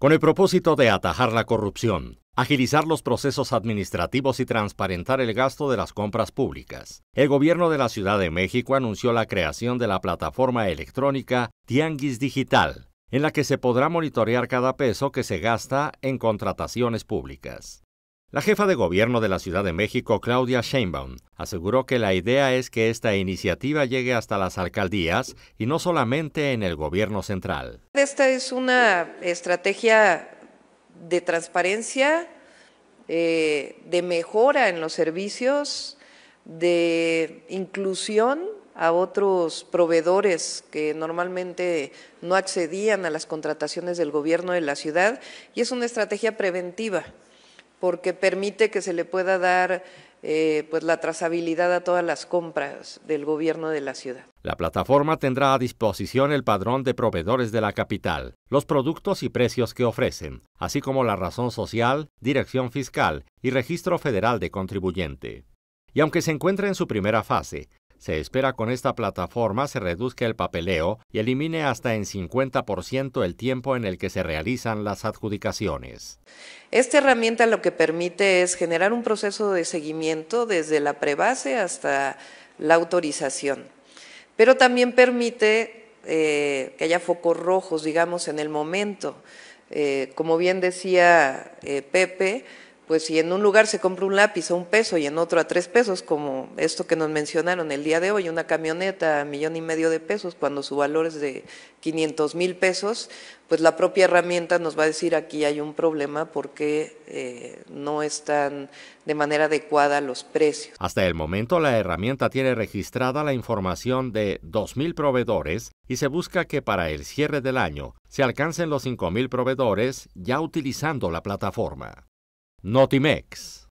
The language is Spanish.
Con el propósito de atajar la corrupción, agilizar los procesos administrativos y transparentar el gasto de las compras públicas, el gobierno de la Ciudad de México anunció la creación de la plataforma electrónica Tianguis Digital, en la que se podrá monitorear cada peso que se gasta en contrataciones públicas. La jefa de gobierno de la Ciudad de México, Claudia Sheinbaum, aseguró que la idea es que esta iniciativa llegue hasta las alcaldías y no solamente en el gobierno central. Esta es una estrategia de transparencia, eh, de mejora en los servicios, de inclusión a otros proveedores que normalmente no accedían a las contrataciones del gobierno de la ciudad y es una estrategia preventiva porque permite que se le pueda dar eh, pues, la trazabilidad a todas las compras del gobierno de la ciudad. La plataforma tendrá a disposición el padrón de proveedores de la capital, los productos y precios que ofrecen, así como la razón social, dirección fiscal y registro federal de contribuyente. Y aunque se encuentra en su primera fase, se espera con esta plataforma se reduzca el papeleo y elimine hasta en 50% el tiempo en el que se realizan las adjudicaciones. Esta herramienta lo que permite es generar un proceso de seguimiento desde la prebase hasta la autorización, pero también permite eh, que haya focos rojos, digamos, en el momento. Eh, como bien decía eh, Pepe, pues si en un lugar se compra un lápiz a un peso y en otro a tres pesos, como esto que nos mencionaron el día de hoy, una camioneta a millón y medio de pesos, cuando su valor es de 500 mil pesos, pues la propia herramienta nos va a decir aquí hay un problema porque eh, no están de manera adecuada los precios. Hasta el momento la herramienta tiene registrada la información de mil proveedores y se busca que para el cierre del año se alcancen los 5.000 proveedores ya utilizando la plataforma. mix.